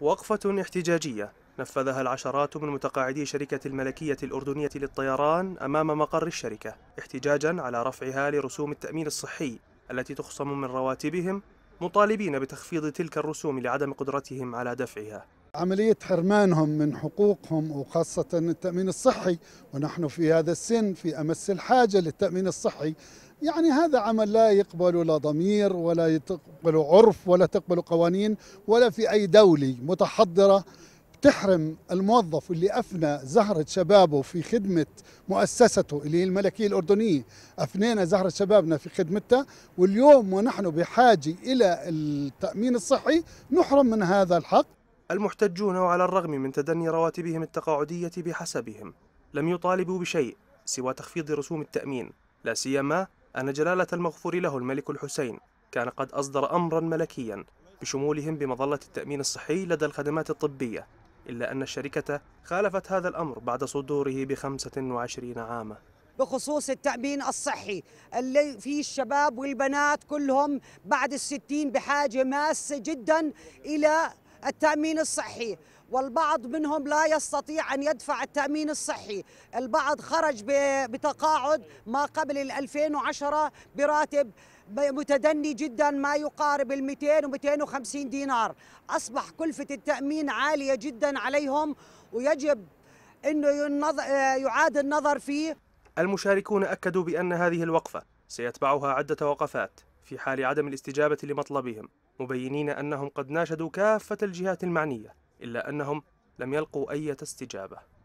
وقفة احتجاجية نفذها العشرات من متقاعدي شركة الملكية الأردنية للطيران أمام مقر الشركة احتجاجا على رفعها لرسوم التأمين الصحي التي تخصم من رواتبهم مطالبين بتخفيض تلك الرسوم لعدم قدرتهم على دفعها عملية حرمانهم من حقوقهم وخاصة التأمين الصحي ونحن في هذا السن في أمس الحاجة للتأمين الصحي يعني هذا عمل لا يقبل لا ضمير ولا يقبل عرف ولا تقبل قوانين ولا في أي دولة متحضرة تحرم الموظف اللي أفنى زهرة شبابه في خدمة مؤسسته اللي هي الملكية الأردنية أفنينا زهرة شبابنا في خدمتها واليوم ونحن بحاجة إلى التأمين الصحي نحرم من هذا الحق المحتجون وعلى الرغم من تدني رواتبهم التقاعدية بحسبهم لم يطالبوا بشيء سوى تخفيض رسوم التأمين لا سيما أن جلالة المغفور له الملك الحسين كان قد أصدر أمرا ملكيا بشمولهم بمظلة التأمين الصحي لدى الخدمات الطبية إلا أن الشركة خالفت هذا الأمر بعد صدوره بخمسة وعشرين عاما بخصوص التأمين الصحي اللي فيه الشباب والبنات كلهم بعد الستين بحاجة ماسة جدا إلى التامين الصحي والبعض منهم لا يستطيع أن يدفع التأمين الصحي البعض خرج بتقاعد ما قبل 2010 براتب متدني جدا ما يقارب ال 200 و 250 دينار أصبح كلفة التأمين عالية جدا عليهم ويجب أنه يعاد النظر فيه المشاركون أكدوا بأن هذه الوقفة سيتبعها عدة وقفات في حال عدم الاستجابة لمطلبهم مبينين أنهم قد ناشدوا كافة الجهات المعنية إلا أنهم لم يلقوا أي استجابة